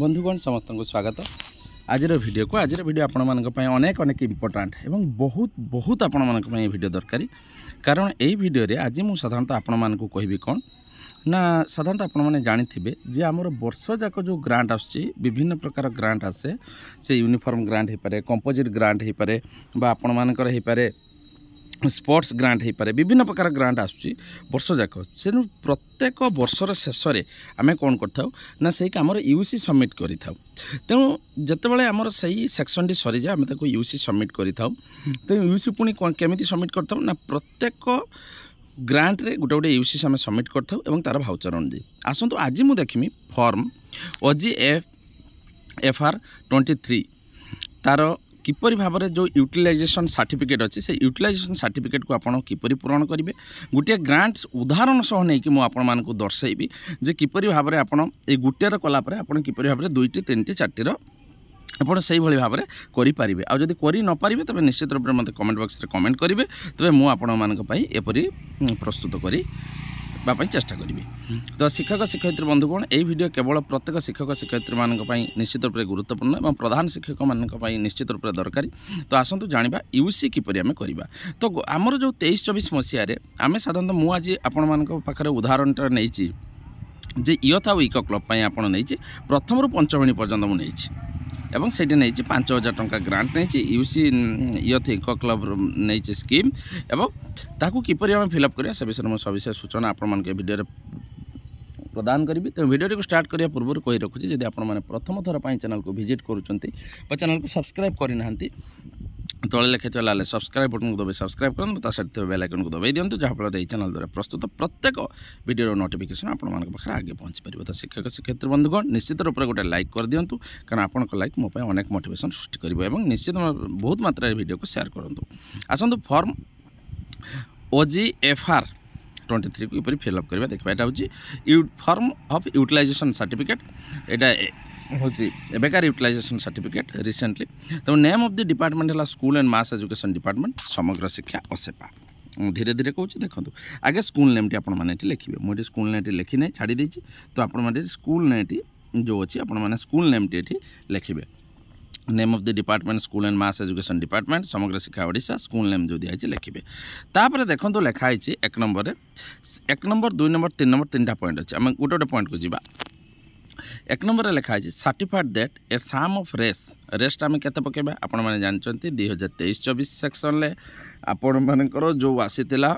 বন্ধুগণ সমস্ত স্বাগত আজর ভিডিওকু আজর ভিডিও আপনার অনেক অনেক ইম্পর্টাট এবং বহুত বহুত আপনার এই ভিডিও দরকারী কারণ এই ভিডিওরে আজ মু সাধারণত আপনার কহবি কম না সাধারণত আপনার জাঁথিবে যে আমার বর্ষ যাক যে গ্রান্ট আসছে বিভিন্ন প্রকার গ্রান্ট আসে সে ইউনিফর্ম গ্রান্ট হয়ে পড়ে কম্পোজিট গ্রান্ট হয়ে পড়ে বা আপনার হয়ে পড়ে ସ୍ପୋର୍ଟସ୍ ଗ୍ରାଣ୍ଟ ହେଇପାରେ ବିଭିନ୍ନ ପ୍ରକାର ଗ୍ରାଣ୍ଟ ଆସୁଛି ବର୍ଷ ଯାକ ସେଣୁ ପ୍ରତ୍ୟେକ ବର୍ଷର ଶେଷରେ ଆମେ କ'ଣ କରିଥାଉ ନା ସେଇ କାମର ୟୁ ସି ସବମିଟ୍ କରିଥାଉ ତେଣୁ ଯେତେବେଳେ ଆମର ସେଇ ସେକ୍ସନ୍ଟି ସରିଯାଏ ଆମେ ତାକୁ ୟୁ ସି ସବମିଟ୍ କରିଥାଉ ତେଣୁ ୟୁ ସି ପୁଣି କେମିତି ସବମିଟ୍ କରିଥାଉ ନା ପ୍ରତ୍ୟେକ ଗ୍ରାଣ୍ଟରେ ଗୋଟେ ଗୋଟେ ୟୁ ସି ଆମେ ସବମିଟ୍ କରିଥାଉ ଏବଂ ତା'ର ଭାଉଚର ଅନୁଯାୟୀ ଆସନ୍ତୁ ଆଜି ମୁଁ ଦେଖିମି ଫର୍ମ ଓ G F F R twenty three ତା'ର কিপর ভাবে যে ইউটিলাইজেসন সার্টিফিকেট অছে সে ইউটিলাইজেসন সার্টিফিকেট কু আপনার কিপর পূরণ করবে গোটিয়ে গ্রান্ট উদাহরণ সহ নেই মু আপনার দর্শাইবি যে কিপর ভাবে আপনার এই গোটিয়ের কলাপরে আপনার কিপর ভাবে দুইটি তিনটি চারটির ଆପଣ ସେଇଭଳି ଭାବରେ କରିପାରିବେ ଆଉ ଯଦି କରି ନପାରିବେ ତେବେ ନିଶ୍ଚିତ ରୂପରେ ମୋତେ କମେଣ୍ଟ ବକ୍ସରେ କମେଣ୍ଟ କରିବେ ତେବେ ମୁଁ ଆପଣମାନଙ୍କ ପାଇଁ ଏପରି ପ୍ରସ୍ତୁତ କରି ପାଇଁ ଚେଷ୍ଟା କରିବି ତ ଶିକ୍ଷକ ଶିକ୍ଷୟିତ୍ରୀ ବନ୍ଧୁଗଣ ଏହି ଭିଡ଼ିଓ କେବଳ ପ୍ରତ୍ୟେକ ଶିକ୍ଷକ ଶିକ୍ଷୟିତ୍ରୀମାନଙ୍କ ପାଇଁ ନିଶ୍ଚିତ ରୂପରେ ଗୁରୁତ୍ୱପୂର୍ଣ୍ଣ ଏବଂ ପ୍ରଧାନ ଶିକ୍ଷକମାନଙ୍କ ପାଇଁ ନିଶ୍ଚିତ ରୂପରେ ଦରକାରୀ ତ ଆସନ୍ତୁ ଜାଣିବା ୟୁ ସି କିପରି ଆମେ କରିବା ତ ଆମର ଯେଉଁ ତେଇଶ ଚବିଶ ମସିହାରେ ଆମେ ସାଧାରଣତଃ ମୁଁ ଆଜି ଆପଣମାନଙ୍କ ପାଖରେ ଉଦାହରଣଟା ନେଇଛି ଯେ ଇୟଥ ଆଉ ଇକୋ କ୍ଲବ୍ ପାଇଁ ଆପଣ ନେଇଛି ପ୍ରଥମରୁ ପଞ୍ଚମଣୀ ପର୍ଯ୍ୟନ୍ତ ମୁଁ ନେଇଛି এবং সেইটা নেইছি পাঁচ হাজার টঙ্কা গ্রান্ট নেইছি ইউসি ইয়থ ইকো ক্লব নেইছি স্কিম এবং তাকে কিপর আমি ফিল আপ করা সে বিষয়ে মু সবিশেষ সূচনা আপনার ভিডিওরে প্রদান করি তেমন ভিডিওটি স্টার্ট করা পূর্ব কই রাখুছি যদি আপনার প্রথম থর চ্যানেল ভিজিট করছেন বা চ্যানেল সবসক্রাইব করে না ତଳେ ଲେଖିଥିବା ଲାଲେ ସବସ୍କ୍ରାଇବ୍ ବଟନ୍କୁ ଦବାଇ ସବସ୍କ୍ରାଇବ୍ କରନ୍ତୁ ତା ସହିତ ଥିବା ବେଲ୍ ଆଇକନ୍କୁ ଦବାଇ ଦିଅନ୍ତୁ ଯାହାଫଳରେ ଏହି ଚ୍ୟାନେଲ୍ ଦ୍ୱାରା ପ୍ରସ୍ତୁତ ପ୍ରତ୍ୟେକ ଭିଡ଼ିଓର ନୋଟିଫିକେସନ୍ ଆପଣମାନଙ୍କ ପାଖରେ ଆଗେ ପହଞ୍ଚି ପାରିବ ତ ଶିକ୍ଷକ ଶିକ୍ଷୟତ୍ରୀ ବନ୍ଧୁଗଣ ନିଶ୍ଚିତ ରୂପରେ ଗୋଟେ ଲାଇକ୍ କରିଦିଅନ୍ତୁ କାରଣ ଆପଣଙ୍କ ଲାଇକ୍ ମୋ ପାଇଁ ଅନେକ ମୋଟିଭେସନ୍ ସୃଷ୍ଟି କରିବ ଏବଂ ନିଶ୍ଚିତ ବହୁତ ମାତ୍ରାରେ ଭିଡ଼ିଓକୁ ସେୟାର କରନ୍ତୁ ଆସନ୍ତୁ ଫର୍ମ ଓଜିଏଫ୍ଆର୍ ଟ୍ୱେଣ୍ଟି ଥ୍ରୀକୁ କିପରି ଫିଲ୍ଅପ୍ କରିବା ଦେଖିବା ଏଇଟା ହେଉଛି U form of utilization certificate ଏଇଟା ହେଉଛି ଏବେକାର ୟୁଟିଲାଇଜେସନ୍ ସାର୍ଟିଫିକେଟ୍ ରିସେଣ୍ଟଲି ତେଣୁ ନେମ୍ ଅଫ୍ ଦି ଡିପାର୍ଟମେଣ୍ଟ ହେଲା school and mass education department Samagra Shiksha ଅସେପା ମୁଁ ଧୀରେ ଧୀରେ କହୁଛି ଦେଖନ୍ତୁ ଆଗେ ସ୍କୁଲ୍ ନେମ୍ଟି ଆପଣମାନେ ଏଠି ଲେଖିବେ ମୁଁ ଏଠି ସ୍କୁଲ୍ ନେମ୍ଟି ଲେଖିନାହିଁ ଛାଡ଼ି ଦେଇଛି ତ ଆପଣମାନେ ଏଠି ସ୍କୁଲ୍ ନେମ୍ଟି ଯେଉଁ ଅଛି ଆପଣମାନେ ସ୍କୁଲ୍ ନେମ୍ଟି ଏଠି ଲେଖିବେ name of the department school and mass education department Samagra Shiksha Odisha school name ଯେଉଁ ଦିଆହେଇଛି ଲେଖିବେ ତାପରେ ଦେଖନ୍ତୁ ଲେଖା ହେଇଛି ଏକ ନମ୍ବରରେ ଏକ ନମ୍ବର ଦୁଇ ନମ୍ବର ତିନି ନମ୍ବର ତିନିଟା ପଏଣ୍ଟ ଅଛି ଆମେ ଗୋଟେ ଗୋଟେ ପଏଣ୍ଟକୁ ଯିବା এক নম্বরে লেখা হয়েছে certified that a sum of রেস রেস্ট আমি কেতে পকাইবা আপনার জাঁচান দুই হাজার তেইশ চবিশ সেকশনলে ଆପଣମାନଙ୍କର ଯେଉଁ ଆସିଥିଲା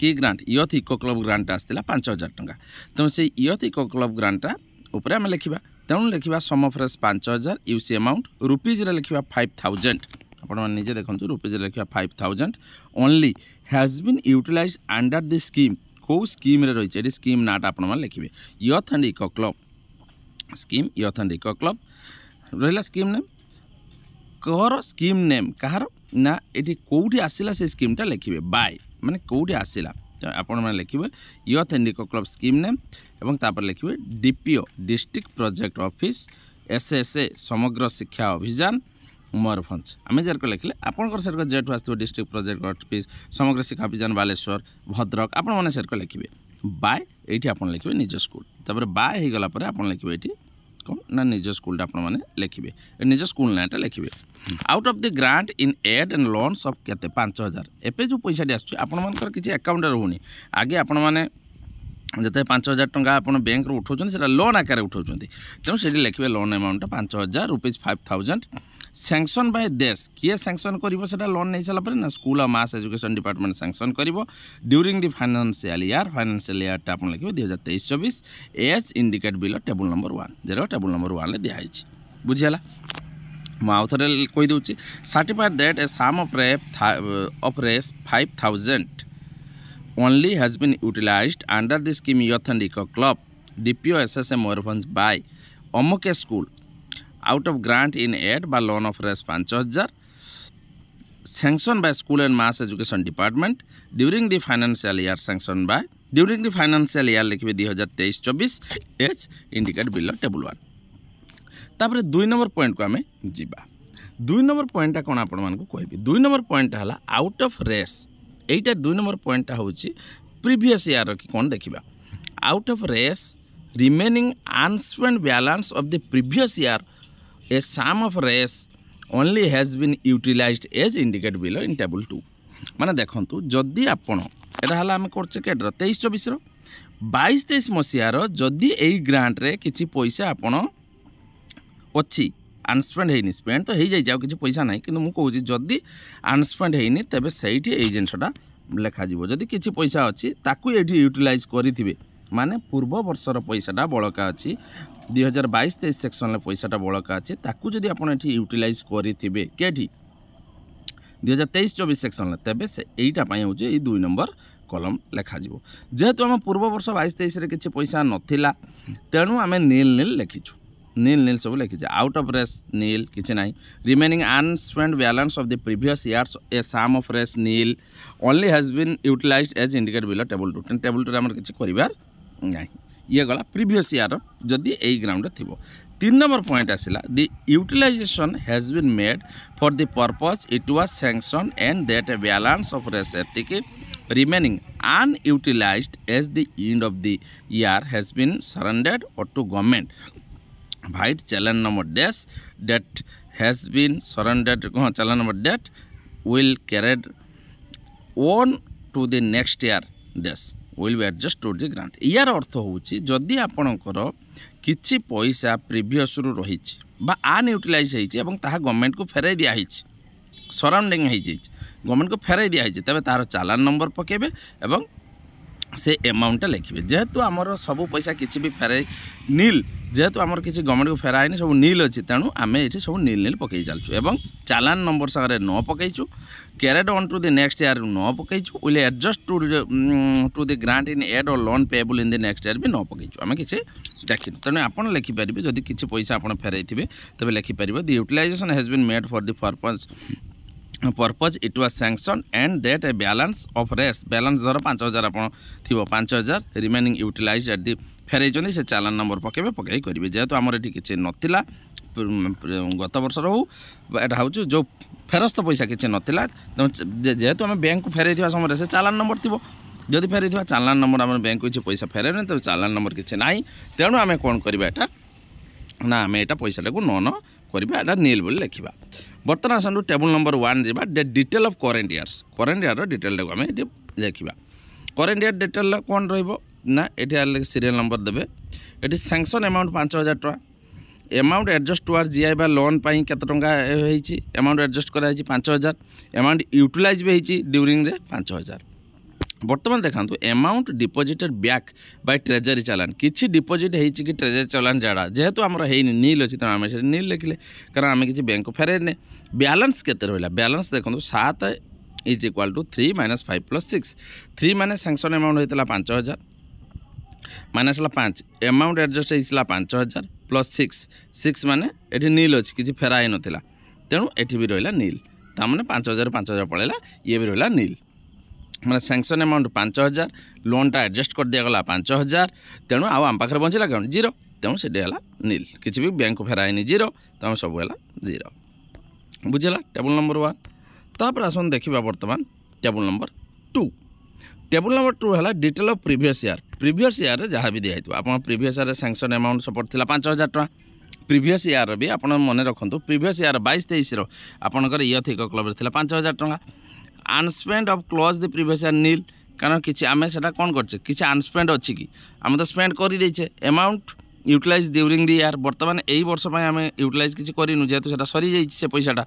କି ଗ୍ରାଣ୍ଟ ୟଥ୍ ଇକୋ କ୍ଲବ୍ ଗ୍ରାଣ୍ଟଟା ଆସିଥିଲା ପାଞ୍ଚ ହଜାର ଟଙ୍କା ତେଣୁ ସେଇ ୟଥ୍ ଇକୋ କ୍ଲବ୍ ଗ୍ରାଣ୍ଟଟା ଉପରେ ଆମେ ଲେଖିବା ତେଣୁ ଲେଖିବା ସମଫ୍ରେସ୍ ପାଞ୍ଚ ହଜାର ୟୁ ସି ଆମାଉଣ୍ଟ ରୁପିଜ୍ରେ ଲେଖିବା ଫାଇଭ୍ ଥାଉଜେଣ୍ଡ ଆପଣମାନେ ନିଜେ ଦେଖନ୍ତୁ ରୁପିଜ୍ରେ ଲେଖିବା five thousand only has been utilize under the scheme କେଉଁ ସ୍କିମ୍ରେ ରହିଛି ଏଠି ସ୍କିମ୍ ନାଁଟା ଆପଣମାନେ ଲେଖିବେ youth and eco club scheme ୟଥେଣ୍ଟିକ୍ କ୍ଲବ୍ ରହିଲା ସ୍କିମ୍ ନେମ୍ କର ସ୍କିମ୍ ନେମ୍ କାହାର ନା ଏଠି କେଉଁଠି ଆସିଲା ସେ ସ୍କିମ୍ଟା ଲେଖିବେ ବାଏ ମାନେ କେଉଁଠି ଆସିଲା ଆପଣମାନେ ଲେଖିବେ ୟଥେଣ୍ଟିକ୍ କ୍ଲବ୍ ସ୍କିମ୍ ନେମ୍ ଏବଂ ତାପରେ ଲେଖିବେ DPO district project office SSA Samagra Shiksha ଅଭିଯାନ ମୟୂରଭଞ୍ଜ ଆମେ ଯାହାର ଲେଖିଲେ ଆପଣଙ୍କର ସେରକ ଯେଠୁ ଆସିଥିବ ଡିଷ୍ଟ୍ରିକ୍ଟ ପ୍ରୋଜେକ୍ଟ ଅଫିସ୍ ସମଗ୍ର ଶିକ୍ଷା ଅଭିଯାନ ବାଲେଶ୍ୱର ଭଦ୍ରକ ଆପଣମାନେ ସେରକ ଲେଖିବେ ବାଏ এইটি আপনার লিখবে নিজ স্কুল তাপরে বা হয়েগলা পরে আপনার লিখবে এটি কম না নিজ স্কুলটা আপনার লিখবে নিজ স্কুল নাঁটা লিখবে out of the grant in aid and loans of কেতে পাঁচ হাজার এবে যে পয়সাটি আসছে আপনার কিছু আকাউন্টে রহুনি আগে আপনার যেতে পাঁচ হাজার টাকা আপনার ব্যাঙ্কর উঠাও সেটা লোন আকারে উঠাও তেমন সেটি লিখবে লোন আমাউন্টটা পাঁচ হাজার rupees five thousand sanction by দেশ কিয়ে স্যাংশন করব সেটা লোন নেই সারা পরে না স্কুল আর মাস এজুকেশন ডিপার্টমেন্ট স্যাংশন করব during the financial year financial ইয়ারটা আপনার লিখবে দুই হাজার তেইশ চবিশ as indicate below table number one যেটা টেবুল নম্বর ওয়ানে দিয়াহৈছি বুঝিগালা ମୁଁ ଆଉ ଥରେ କହିଦେଉଛି certified that a sum of ref of Rs five thousand only has been utilised under the scheme youth and eco club DPO S S A Mayurbhanj by ଅମକେ school out of grant in aid by loan of Rs. 5000 sanctioned by school and mass education department during the financial year sanctioned by during the financial year लिखे 2023-24 as indicate bill table 1 तापर 2 number point को हमें जीवा 2 number point कोन आपण मानको कहबी 2 number point हला out of Rs एटा 2 नंबर पॉइंट होची प्रीवियस ईयर की कोन देखिबा out of Rs remaining unspent balance of the previous year a sum of race only has been utilized as indicated below in table 2 মানে দেখন্তু যদি আপন এটা হলা আমি করছে কেডর 23 24 র 22 23 মসিয়ার যদি এই গ্রান্ট রে কিছি পয়সা আপন অছি আনস্পেন্ড হইনি স্পেন্ড তো হই যাই যাও কিছু পয়সা নাই কিন্তু মু কହୁছি যদি আনস্পেন্ড হইনি তবে সেইটি এই জিনিসটা লেখা যাব যদি কিছু পয়সা অছি তাকু এটি ইউটিলাইজ করিথিবে মানে পূর্ব বর্ষর পয়সাটা বড়কা অছি ଦୁଇ ହଜାର ବାଇଶ ତେଇଶ ସେକ୍ସନରେ ପଇସାଟା ବଳକା ଅଛି ତାକୁ ଯଦି ଆପଣ ଏଠି ୟୁଟିଲାଇଜ୍ କରିଥିବେ କେଠି ଦୁଇ ହଜାର ତେଇଶ ଚବିଶ ସେକ୍ସନରେ ତେବେ ସେ ଏଇଟା ପାଇଁ ହେଉଛି ଏଇ ଦୁଇ ନମ୍ବର କଲମ୍ ଲେଖାଯିବ ଯେହେତୁ ଆମ ପୂର୍ବ ବର୍ଷ ବାଇଶ ତେଇଶରେ କିଛି ପଇସା ନଥିଲା ତେଣୁ ଆମେ ନୀଲ ନୀଲ ଲେଖିଛୁ ନୀଲ ନୀଲ ସବୁ ଲେଖିଛେ ଆଉଟ୍ ଅଫ୍ ରେସ୍ ନୀଲ କିଛି ନାହିଁ remaining unspent balance of the previous years a sum of Rs nil only has been utilise as indicate below table two table ଟୁରେ ଆମର କିଛି କରିବାର ନାହିଁ ইয়ে গলা প্রিভিয়স ইয়ার যদি এই গ্রাউন্ডে থিব তিন নম্বর পয়েন্ট আসিলা the utilisation has been made for the purpose it was sanction and that a balance of Rs এতিকি remaining unutilised as the end of the year has been surrendered or to government vide challan number dash that has been surrendered হ্যাঁ challan number that will carried on to the next year dash will be adjust to the grant ଏହାର ଅର୍ଥ ହେଉଛି ଯଦି ଆପଣଙ୍କର କିଛି ପଇସା ପ୍ରିଭିୟସ୍ରୁ ରହିଛି ବା ଆନ୍ୟୁଟିଲାଇଜ୍ ହେଇଛି ଏବଂ ତାହା ଗଭର୍ଣ୍ଣମେଣ୍ଟକୁ ଫେରାଇ ଦିଆହେଇଛି ସରାଉଣ୍ଡିଂ ହେଇଯାଇଛି ଗଭର୍ଣ୍ଣମେଣ୍ଟକୁ ଫେରାଇ ଦିଆହେଇଛି ତେବେ ତାହାର ଚାଲାନ ନମ୍ବର ପକାଇବେ ଏବଂ ସେ ଏମାଉଣ୍ଟଟା ଲେଖିବେ ଯେହେତୁ ଆମର ସବୁ ପଇସା କିଛି ବି ଫେରାଇ ନିଲ୍ যেহেতু আমার কিছু গভর্নমেন্টকে ফেরা হয়নি সব নীল অছি তেণু আমি এটি সব নীল নীল পকাই চালছু এবং চালান নম্বর সাগরে ন পকাইছু carried on to the next year ন পকাইছু will adjust to to the grant in aid or loan payable in the next year বি ন পকাইছু আমি কিছু দেখি তেণু আপনার লেখিপারে যদি কিছু পয়সা আপনার ফেরাই ফেরাইবে তবে লেখিপারে the utilisation has been made for the purpose purpose it was sanctioned and that a balance of race balance ଧର ପାଞ୍ଚ ହଜାର ଆପଣ ଥିବ ପାଞ୍ଚ ହଜାର ରିମେନିଂ ୟୁଟିଲାଇଜ୍ ଆଟ୍ ଦି ଫେରାଇଛନ୍ତି ସେ ଚାଲାଣ ନମ୍ବର ପକାଇବେ ପକାଇ କରିବେ ଯେହେତୁ ଆମର ଏଠି କିଛି ନଥିଲା ଗତ ବର୍ଷର ହଉ ଏଇଟା ହେଉଛି ଯେଉଁ ଫେରସ୍ତ ପଇସା କିଛି ନଥିଲା ଯେହେତୁ ଆମେ ବ୍ୟାଙ୍କକୁ ଫେରାଇଥିବା ସମୟରେ ସେ ଚାଲାଣ ନମ୍ବର ଥିବ ଯଦି ଫେରାଇଥିବା ଚାଲାଣ ନମ୍ବର ଆମର ବ୍ୟାଙ୍କ କିଛି ପଇସା ଫେରାଇନି ତେଣୁ ଚାଲାଣ ନମ୍ବର କିଛି ନାହିଁ ତେଣୁ ଆମେ କ'ଣ କରିବା ଏଇଟା ନା ଆମେ ଏଇଟା ପଇସାଟାକୁ ନ ନ କରିବା ଏଇଟା ନିଲ୍ ବୋଲି ଲେଖିବା ବର୍ତ୍ତମାନ ଆସନ୍ତୁ ଟେବୁଲ୍ ନମ୍ବର ୱାନ୍ ଯିବା detail of current years current ଇୟର୍ର ଡିଟେଲ୍ଟାକୁ ଆମେ ଏଠି ଲେଖିବା କରେଣ୍ଟ ଇୟର୍ ଡିଟେଲ୍ କ'ଣ ରହିବ ନା ଏଠି ସିରିଏଲ୍ ନମ୍ବର ଦେବେ ଏଠି ସାଙ୍କସନ୍ ଆମାଉଣ୍ଟ ପାଞ୍ଚ ହଜାର ଟଙ୍କା ଆମାଉଣ୍ଟ ଆଡ଼ଜଷ୍ଟ ଟୁଆର୍ ଜିଆଇ ବା ଲୋନ୍ ପାଇଁ କେତେ ଟଙ୍କା ହେଇଛି ଆମାଉଣ୍ଟ ଆଡ଼ଜଷ୍ଟ କରାହେଇଛି ପାଞ୍ଚ ହଜାର ଆମାଉଣ୍ଟ ୟୁଟିଲାଇଜ୍ ବି ହେଇଛି ଡ୍ୟୁରିଂରେ ପାଞ୍ଚ ହଜାର বর্তমান দেখান্তু amount deposited back by treasury challan কিছু ডিপোজিট হয়েছে কি ট্রেজারি চালান যাড়া যেহেতু আমার হয়নি নীল অছি তেমন আমি সেটা নীল লিখলে কারণ আমি কিছু ব্যাঙ্ক ফেরাইনে ব্যালান্স কেতে রহিলা ব্যালান্স দেখন্তু সাত is equal to three minus five plus six three মানে স্যাংশন অ্যামাউন্ট হয়েছিল পাঁচ হাজার মাইনাস হল পাঁচ অ্যামাউন্ট আডজস্ট হয়েছিল পাঁচ হাজার প্লস সিক্স সিক্স মানে এটি নীল অছি কিছু ফেরা হয়ে নথিলা তেণু এটি বি রহিলা নীল তার মানে পাঁচ হাজার পাঁচ হাজার পড়াইলা ইয়ে বি রহিলা নীল মানে স্যাংশন ଆମାଉଣ୍ଟ ପାଞ୍ଚ ହଜାର ଲୋନ୍ଟା ଆଡ଼ଜଷ୍ଟ କରିଦିଆଗଲା ପାଞ୍ଚ ହଜାର ତେଣୁ ଆଉ ଆମ ପାଖରେ ବଞ୍ଚିଲା କ'ଣ ଜିରୋ ତେଣୁ ସେଠି ହେଲା ନିଲ୍ କିଛି ବି ବ୍ୟାଙ୍କକୁ ଫେରାଇନି ଜିରୋ ତେଣୁ ସବୁ ହେଲା ଜିରୋ ବୁଝିଲା ଟେବୁଲ୍ ନମ୍ବର ୱାନ୍ ତାପରେ ଆସନ୍ତୁ ଦେଖିବା ବର୍ତ୍ତମାନ table number two table number two ହେଲା detail of previous year previous ଇୟର୍ରେ ଯାହା ବି ଦିଆହେଇଥିବ ଆପଣ ପ୍ରିଭିୟସ୍ ଇୟର୍ରେ ସାଙ୍ଗସନ୍ ଆମାଉଣ୍ଟ ସପୋର୍ଟ ଥିଲା ପାଞ୍ଚ ହଜାର ଟଙ୍କା ପ୍ରିଭିୟସ୍ ଇୟର୍ର ବି ଆପଣ ମନେ ରଖନ୍ତୁ ପ୍ରିଭିୟସ୍ ଇୟର୍ ବାଇଶ ତେଇଶର ଆପଣଙ୍କର ଇୟର୍ ଥିକ କ୍ଲବ୍ରେ ଥିଲା ପାଞ୍ଚ ହଜାର ଟଙ୍କା unspent of close the previous year nil କାରଣ କିଛି ଆମେ ସେଟା କ'ଣ କରିଛେ କିଛି ଆନସ୍ପେଣ୍ଡ ଅଛି କି ଆମେ ତ ସ୍ପେଣ୍ଡ କରିଦେଇଛେ amount utilise during the year ବର୍ତ୍ତମାନ ଏଇ ବର୍ଷ ପାଇଁ ଆମେ ୟୁଟିଲାଇଜ୍ କିଛି କରିନୁ ଯେହେତୁ ସେଟା ସରିଯାଇଛି ସେ ପଇସାଟା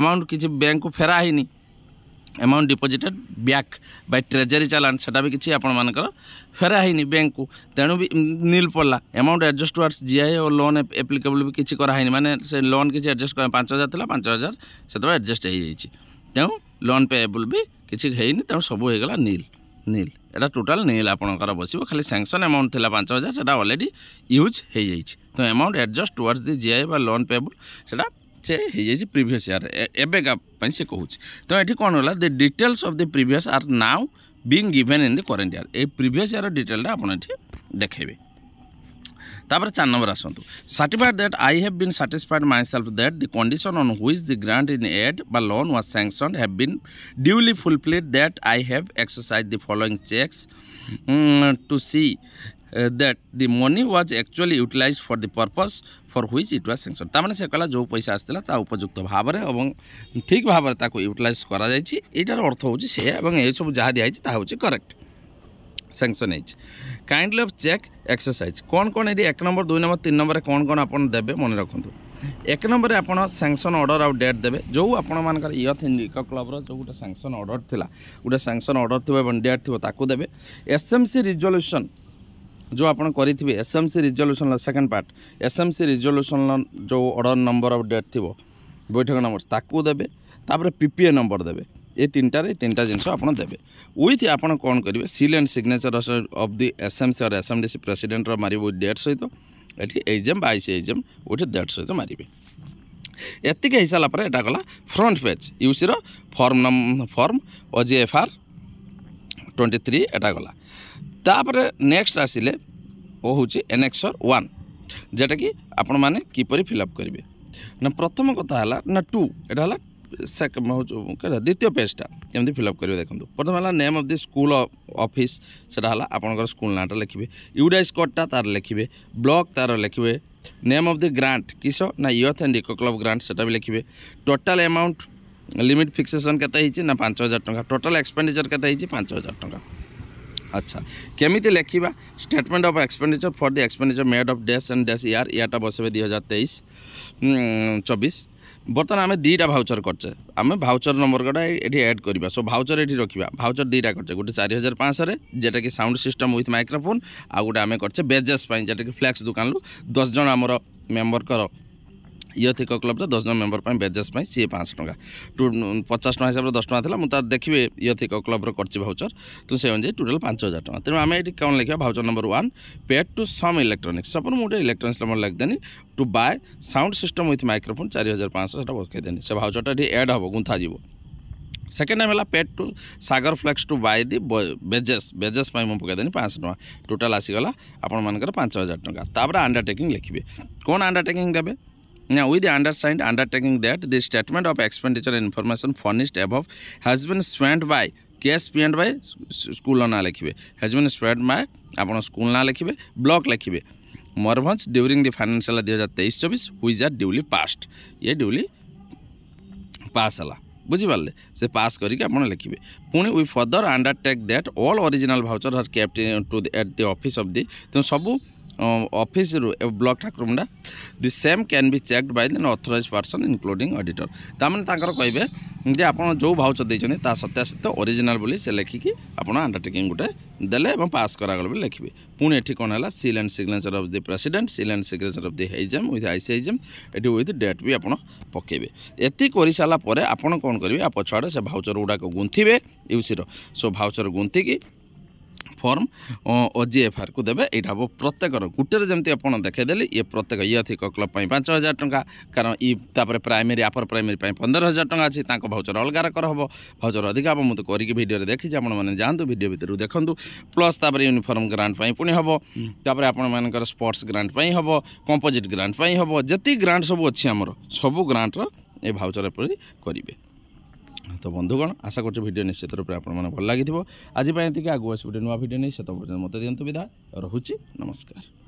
ଏମାଉଣ୍ଟ କିଛି ବ୍ୟାଙ୍କକୁ ଫେରା ହେଇନି amount deposited back by treasury challan ସେଟା ବି କିଛି ଆପଣମାନଙ୍କର ଫେରା ହେଇନି ବ୍ୟାଙ୍କକୁ ତେଣୁ ବି ନିଲ୍ ପଡ଼ିଲା ଏମାଉଣ୍ଟ ଆଡ଼ଜଷ୍ଟ ଟୁଆର୍ଡ଼ସ୍ ଜିଆଇ ଓ ଲୋନ୍ ଏପ୍ଲିକେବୁଲ୍ ବି କିଛି କରାହେଇନି ମାନେ ସେ ଲୋନ୍ କିଛି ଆଡ଼ଜଷ୍ଟ ପାଞ୍ଚ ହଜାର ଥିଲା ପାଞ୍ଚ ହଜାର ସେତେବେଳେ ଆଡ଼ଜଷ୍ଟ ହେଇଯାଇଛି ତେଣୁ ଲୋନ୍ ପେଏବୁଲ୍ ବି କିଛି ହେଇନି ତେଣୁ ସବୁ ହେଇଗଲା ନିଲ୍ ନିଲ୍ ଏଇଟା ଟୋଟାଲ୍ ନିଲ୍ ଆପଣଙ୍କର ବସିବ ଖାଲି ସାଙ୍ଗସନ୍ ଆମାଉଣ୍ଟ ଥିଲା ପାଞ୍ଚ ହଜାର ସେଇଟା ଅଲରେଡ଼ି ୟୁଜ୍ ହେଇଯାଇଛି ତ amount adjust towards the G I ବା ଲୋନ୍ ପେଏବୁଲ୍ ସେଇଟା ସେ ହେଇଯାଇଛି ପ୍ରିଭିୟସ୍ ଇୟର୍ ଏବେକା ପାଇଁ ସେ କହୁଛି ତ ଏଠି କ'ଣ ହେଲା the details of the previous year now being given in the current year ଏଇ ପ୍ରିଭିୟସ୍ ଇୟର୍ ଡିଟେଲ୍ଟା ଆପଣ ଏଠି ଦେଖେଇବେ তারপরে চার নম্বর আসুন certified that I have been satisfied myself that the condition on which the grant in aid বা loan was sanction have been duly fulfilled that I have exercise the following checks to see that the money was actually utilise for the পর্পজ for which it was sanction তার মানে সে কলা যে পয়সা আসছিল তা উপযুক্ত ভাবে এবং ঠিক ভাবে তাকে ইউটিলাইজ করা যাই এইটার অর্থ হচ্ছে সে এবং এইসব যা দিয়া তা হচ্ছে করেক্ট স্যাংশনেজ কাইন্ডলি অফ চেক এক্সরসাইজ কোণ কোণ এটি এক নম্বর দুই নম্বর তিন নম্বরে কোণ কোণ আপনার দেবে মনে রাখতু এক নম্বরে আপনার স্যাংশন অর্ডর আউ ডেট দেবে যে আপনার ইয়থ ইন্ডিকা ক্লবর যে গোটে স্যাংশন অর্ডর লা গোটে স্যাংশন অর্ডর থাকবে এবং ডেট থাকবে তাকে দেবে এসএমসি রিজলুশন जो आप करेंगे S M C resolution second part S M C resolution जो अर्डर नंबर अफ डेट थी बैठक नंबर ताकू देवे तापर पीपीए नंबर देवे ଏ ତିନିଟାରେ ତିନିଟା ଜିନିଷ ଆପଣ ଦେବେ ୱିଥ୍ ଆପଣ କ'ଣ କରିବେ seal and signature of the SMC or SMDC ପ୍ରେସିଡେଣ୍ଟର ମାରିବେ ଡେଟ୍ ସହିତ ଏଠି ଏଜ୍ଏମ୍ ବା ଆଇସି ଏଜ୍ଏମ୍ ଗୋଟେ ଡେଟ୍ ସହିତ ମାରିବେ ଏତିକି ହେଇସାରିଲା ପରେ ଏଇଟା ଗଲା ଫ୍ରଣ୍ଟ ପେଜ୍ ୟୁସିର ଫର୍ମ ଫର୍ମ ଓ G F R twenty three ଏଇଟା ଗଲା ତାପରେ ନେକ୍ସଟ ଆସିଲେ ଓ ହେଉଛି ଏନେକ୍ସର ୱାନ୍ ଯେଉଁଟାକି ଆପଣମାନେ କିପରି ଫିଲ୍ଅପ୍ କରିବେ ନା ପ୍ରଥମ କଥା ହେଲା ନା ଟୁ ଏଇଟା ହେଲା দ্বিতীয় পেজটা কেমি ফিল অপ করবে দেখুন প্রথমে হল name of the school office সেটা হল আপনার স্কুল নাঁটা লিখবে ইউডাইস কোডটা তার লিখবে ব্লক তার লিখবে নেম অফ দি গ্রান্ট কিস না youth and eco club grant সেটা বি লিখবে টোটাল অ্যামাউন্ট লিমিট ফিক্সেসন কেতে হয়েছে না পাঁচ হাজার টাকা টোটাল এক্সপেন্ডিচর কেতে হয়েছে পাঁচ হাজার টাকা আচ্ছা কেমিতি লেখা statement of expenditure for the expenditure made of dash and dash year ইয়ারটা বসবে দুই হাজার তেইশ চব্বিশ বর্তমানে আমি দুইটা ভাউচর করছে আমি ভাউচর নম্বরটা এটি অ্যাড করা সো ভাউচর এটি রাখবা ভাউচর দুইটা করছে গোটে চারি হাজার পাঁচশে যেটা কি সাউন্ড সিস্টম উইথ মাইক্রোফোন আউ গোটে আমি করছে বেজেস যেটা কি ফ্লেক্স দোকানু দশজন জন আমার মেম্বরকর यथिक क्लब दस जन मेम्बर पर बेजेस सी पाँच टाँचा टू पचास टाँग हिसाब तो से दस टाँग था मुझे देखिए यथिक क्लब्र करी भाउचर तेनाली टोटाल पांच हजार टाँग तेनाली आम ये कौन लिखा voucher number one paid to Sam electronics support मुझे इलेक्ट्रोनिक्स नंबर लिख देनी to buy sound system with microphone चार हजार पाँच सौ बखे देनी से भाउचरटा एड हम गुंथा जीव सेकेंड टाइम है paid to Sagar flex to buy the badges badges मुझे पकईदे पाँच टाँग टोटाल आसगला आपर पाँच हजार टाँग तपर अंडरटेकिंग लिखे कौन अंडरटेकिंग देवे Now, with the undersigned undertaking that the statement of expenditure information furnished above has been spent by cash payment by school ନାଁ ଲେଖିବେ ହେଜବେନ୍ ସ୍ପେଣ୍ଟ ବାଏ ଆପଣ ସ୍କୁଲ ନାଁ ଲେଖିବେ ବ୍ଲକ୍ ଲେଖିବେ ମରଭଞ୍ଜ ଡ୍ୟୁରିଂ ଦି ଫାଇନାନ୍ସିଆଲ ଦୁଇ ହଜାର ତେଇଶ ଚବିଶ ହୁଇଜ୍ ଆର୍ ଡ୍ୟୁଲି ପାଷ୍ଟ ଇଏ ଡ୍ୟୁଲି ପାସ୍ ହେଲା ବୁଝିପାରିଲେ ସେ ପାସ୍ କରିକି ଆପଣ ଲେଖିବେ ପୁଣି we further undertake that all original voucher are kept to at the office of the ତେଣୁ ସବୁ অফিসরু block Thakurmunda the same can be checked by then authorise person including auditor তার মানে তাঁর কহবে যে আপনার যে ভাউচর দিয়েছেন তা সত্যাসত্য অরিজিনাল বলে সে লেখিকি আপনার আন্ডারটেকিং গোটে দেলে এবং পাস করাগল বলে লেখবে পুঁ এটি কোণ হল seal and signature of the president seal and signature of the HM with ICHM এটি উইথ ডেট বি আপনার পকাইবে এতি করে সারা পরে আপনার কোণ করবে পছআড়ে সে ভাউচর গুড়া গুঁথিবে ইউসির সো ভাউচর গুঁথিকি ଫର୍ମ ଓ ଜି ଏଫ୍ ଆର୍କୁ ଦେବେ ଏଇଟା ହେବ ପ୍ରତ୍ୟେକର ଗୋଟେରେ ଯେମିତି ଆପଣ ଦେଖାଇଦେଲେ ଇଏ ପ୍ରତ୍ୟେକ ଇୟଥିକ କ୍ଲବ୍ ପାଇଁ ପାଞ୍ଚ ହଜାର ଟଙ୍କା କାରଣ ଇ ତାପରେ ପ୍ରାଇମେରୀ ଆପର ପ୍ରାଇମେରୀ ପାଇଁ ପନ୍ଦର ହଜାର ଟଙ୍କା ଅଛି ତାଙ୍କ ଭାଉଚର ଅଲଗା କରାହେବ ଭାଉଚର ଅଧିକା ହେବ ମୁଁ ତ କରିକି ଭିଡ଼ିଓରେ ଦେଖିଛି ଆପଣମାନେ ଯାଆନ୍ତୁ ଭିଡ଼ିଓ ଭିତରୁ ଦେଖନ୍ତୁ ପ୍ଲସ୍ ତାପରେ ୟୁନିଫର୍ମ ଗ୍ରାଣ୍ଟ ପାଇଁ ପୁଣି ହେବ ତାପରେ ଆପଣମାନଙ୍କର ସ୍ପୋର୍ଟସ୍ ଗ୍ରାଣ୍ଟ ପାଇଁ ହେବ କମ୍ପୋଜିଟ୍ ଗ୍ରାଣ୍ଟ ପାଇଁ ହେବ ଯେତିକି ଗ୍ରାଣ୍ଟ ସବୁ ଅଛି ଆମର ସବୁ ଗ୍ରାଣ୍ଟର ଏ ଭାଉଚର ଏପରି କରିବେ তো বন্ধুগণ আশা করছি ভিডিও নিশ্চিত রূপে আপনার ভালো লাগি আজ এতিকি আগুক আসি গোটে নয় ভিডিও নিয়ে সেত পর্যন্ত মতো দিও বিদায় রহুছি নমস্কার